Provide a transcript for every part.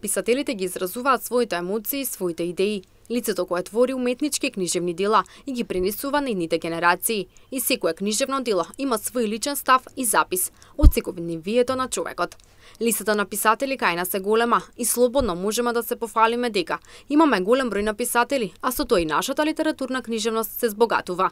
Писателите ги изразуваат своите емоции и своите идеи. Лицето кое твори уметнички книжевни дела и ги пренесува на идните генерации. И секое книжевно дело има свој личен став и запис од секојдневието на човекот. Листата на писатели кај нас е голема и слободно можеме да се пофалиме дека имаме голем број на писатели, а со тоа и нашата литературна книжевност се збогатува.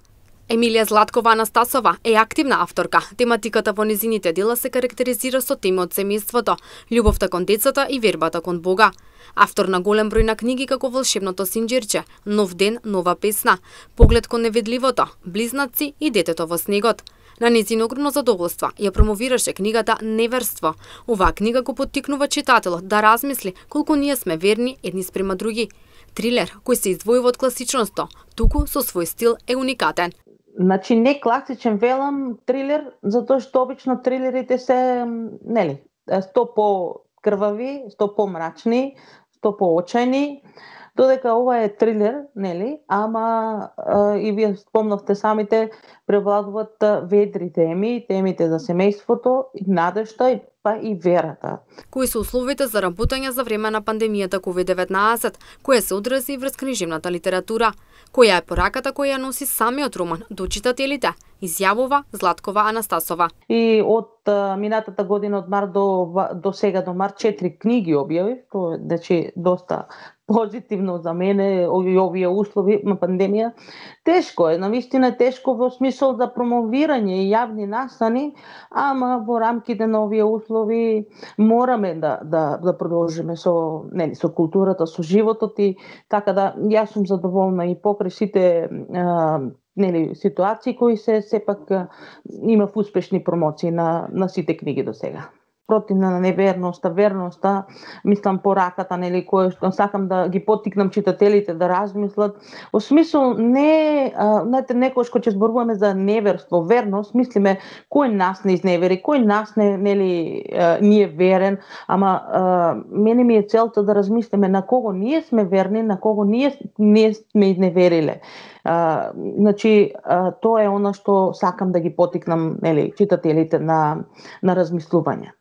Емилија Златкова Анастасова е активна авторка. Тематиката во низините дела се карактеризира со теми од семејството, љубовта кон децата и вербата кон Бога. Автор на голем број на книги како Волшебното синџирче, Нов ден, нова песна, Поглед кон невидливото, Близнаци и Детето во снегот. На незино огромно задоволство ја промовираше книгата Неверство. Оваа книга го поттикнува читателот да размисли колку ние сме верни едни спрема други. Трилер кој се издвојува од класичноста, туку со свој стил е уникатен. Значи не класичен велам трилер, затоа што обично трилерите се нели, сто по крвави, сто по мрачни, сто по очени. Додека ова е трилер, нели, ама а, и вие спомнавте самите превладуваат ведри теми, темите за семејството, надежта и па и верата. Кои се условите за работење за време на пандемијата COVID-19, која се одрази врз книжевната литература? Која е пораката која носи самиот роман до читателите? изјавува Златкова Анастасова. И од минатата година од март до, до сега до март четири книги објавив, тоа е значи доста позитивно за мене и овие услови на пандемија. Тешко е, на вистина тешко во смисол за промовирање и јавни настани, ама во рамките на овие услови мораме да, да, да продолжиме со, не, со културата, со животот и така да јас сум задоволна и покрај сите нели, ситуации кои се сепак имав успешни промоции на, на сите книги до сега противна на неверноста, верноста, мислам пораката, нели, кој што сакам да ги поттикнам читателите да размислат. Во смисол не, знаете, некој што ќе зборуваме за неверство, верност, мислиме кој нас не изневери, кој нас не, нели, не е верен, ама а, мене ми е целта да размислиме на кого ние сме верни, на кого ние не сме изневериле А, значи, а, тоа е она што сакам да ги потикнам, нели, читателите на, на размислување.